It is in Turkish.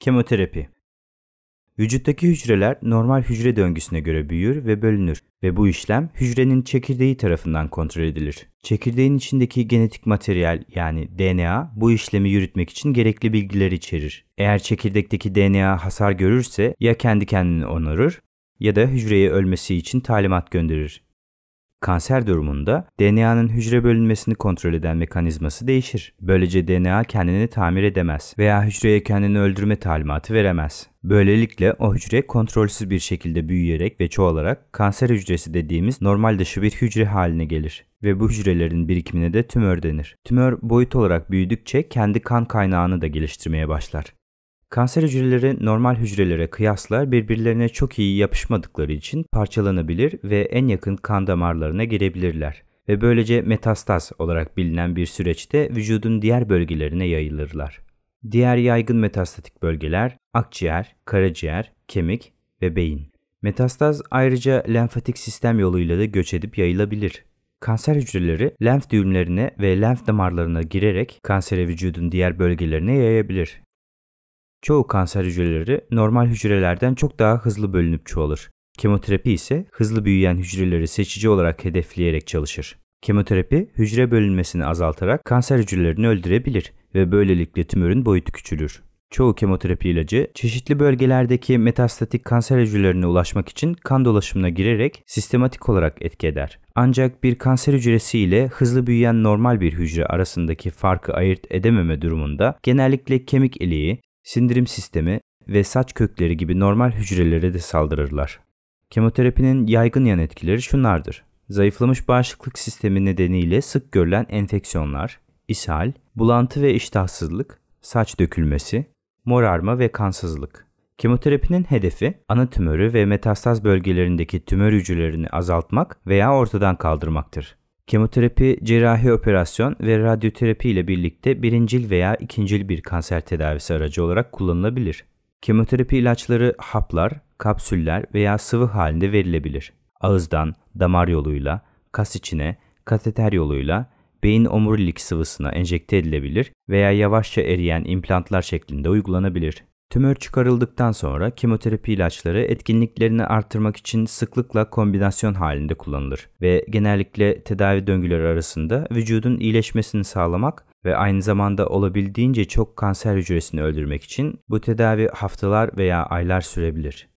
Kemoterapi Vücuttaki hücreler normal hücre döngüsüne göre büyür ve bölünür ve bu işlem hücrenin çekirdeği tarafından kontrol edilir. Çekirdeğin içindeki genetik materyal yani DNA bu işlemi yürütmek için gerekli bilgileri içerir. Eğer çekirdekteki DNA hasar görürse ya kendi kendini onarır ya da hücreye ölmesi için talimat gönderir. Kanser durumunda DNA'nın hücre bölünmesini kontrol eden mekanizması değişir. Böylece DNA kendini tamir edemez veya hücreye kendini öldürme talimatı veremez. Böylelikle o hücre kontrolsüz bir şekilde büyüyerek ve çoğalarak kanser hücresi dediğimiz normal dışı bir hücre haline gelir ve bu hücrelerin birikimine de tümör denir. Tümör boyut olarak büyüdükçe kendi kan kaynağını da geliştirmeye başlar. Kanser hücreleri normal hücrelere kıyasla birbirlerine çok iyi yapışmadıkları için parçalanabilir ve en yakın kan damarlarına girebilirler ve böylece metastaz olarak bilinen bir süreçte vücudun diğer bölgelerine yayılırlar. Diğer yaygın metastatik bölgeler akciğer, karaciğer, kemik ve beyin. Metastaz ayrıca lenfatik sistem yoluyla da göç edip yayılabilir. Kanser hücreleri lenf düğümlerine ve lenf damarlarına girerek kansere vücudun diğer bölgelerine yayabilir. Çoğu kanser hücreleri normal hücrelerden çok daha hızlı bölünüp çoğalır. Kemoterapi ise hızlı büyüyen hücreleri seçici olarak hedefleyerek çalışır. Kemoterapi hücre bölünmesini azaltarak kanser hücrelerini öldürebilir ve böylelikle tümörün boyutu küçülür. Çoğu kemoterapi ilacı çeşitli bölgelerdeki metastatik kanser hücrelerine ulaşmak için kan dolaşımına girerek sistematik olarak etki eder. Ancak bir kanser hücresi ile hızlı büyüyen normal bir hücre arasındaki farkı ayırt edememe durumunda genellikle kemik iliği, sindirim sistemi ve saç kökleri gibi normal hücrelere de saldırırlar. Kemoterapinin yaygın yan etkileri şunlardır. Zayıflamış bağışıklık sistemi nedeniyle sık görülen enfeksiyonlar, ishal, bulantı ve iştahsızlık, saç dökülmesi, morarma ve kansızlık. Kemoterapinin hedefi ana tümörü ve metastaz bölgelerindeki tümör hücrelerini azaltmak veya ortadan kaldırmaktır. Kemoterapi, cerrahi operasyon ve radyoterapi ile birlikte birincil veya ikincil bir kanser tedavisi aracı olarak kullanılabilir. Kemoterapi ilaçları haplar, kapsüller veya sıvı halinde verilebilir. Ağızdan, damar yoluyla, kas içine, kateter yoluyla, beyin omurilik sıvısına enjekte edilebilir veya yavaşça eriyen implantlar şeklinde uygulanabilir. Tümör çıkarıldıktan sonra kemoterapi ilaçları etkinliklerini artırmak için sıklıkla kombinasyon halinde kullanılır ve genellikle tedavi döngüleri arasında vücudun iyileşmesini sağlamak ve aynı zamanda olabildiğince çok kanser hücresini öldürmek için bu tedavi haftalar veya aylar sürebilir.